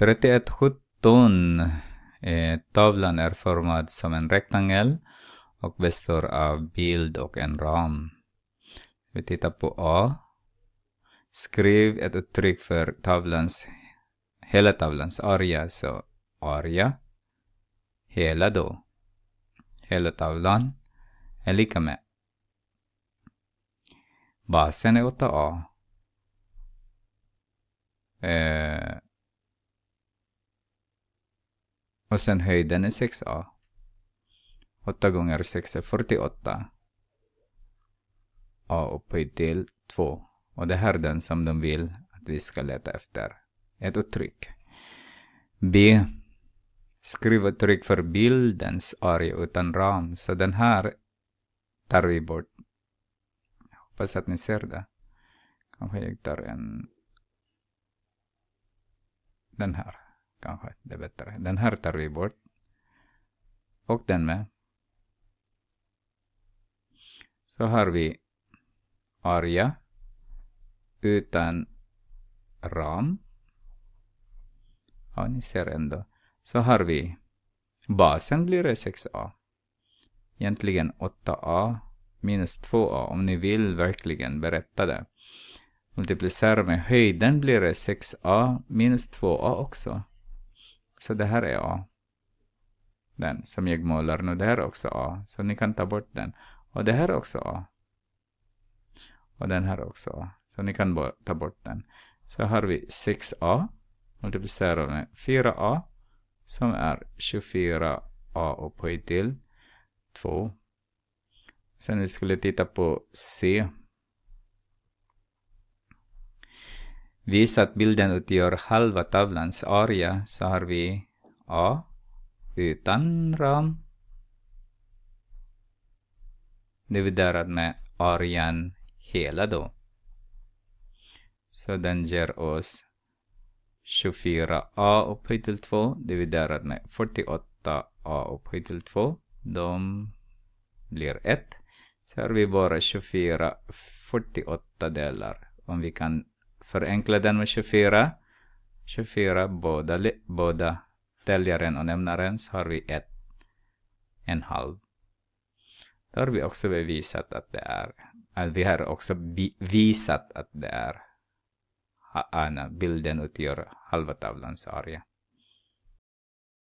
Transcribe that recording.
3117 eh, Tavlan är formad som en rektangel och består av bild och en ram. Vi tittar på A. Skriv ett uttryck för tavlans, hela tavlans area, Så area, hela då. Hela tavlan är lika med. Basen är 8A. Eh, och sen höjden är 6a. 8 gånger 6 är 48. a upphöjt till 2. Och det här är den som de vill att vi ska leta efter. Ett uttryck. B. Skriv uttryck för bildens area utan ram. Så den här tar vi bort. Jag hoppas att ni ser det. Kanske jag tar en... Den här. Kanske det är bättre. Den här tar vi bort. Och den med. Så har vi arga utan ram. Ja, ni ser ändå. Så har vi basen blir 6a. Egentligen 8a minus 2a om ni vill verkligen berätta det. Multiplicera med höjden blir det 6a minus 2a också. Så det här är A. Den som jag målar nu. Det här är också A. Så ni kan ta bort den. Och det här är också A. Och den här är också A. Så ni kan ta bort den. Så har vi 6A multiplicerat med 4A som är 24A upphöjt till 2. Sen vi skulle titta på C Visa att bilden utgör halva tavlans area så har vi A. Utan ram. Dividerat med arean hela då. Så den ger oss 24a upphöjt till 2 dividerat med 48a upphöjt till 2. De blir 1. Så har vi bara 24, 48 delar. Om vi kan Förenkla den med 24. 24, båda, båda täljaren och nämnaren så har vi ett, en halv. Då har vi också bevisat att det är, att vi har också visat att det är bilden utgör halva tavlans area.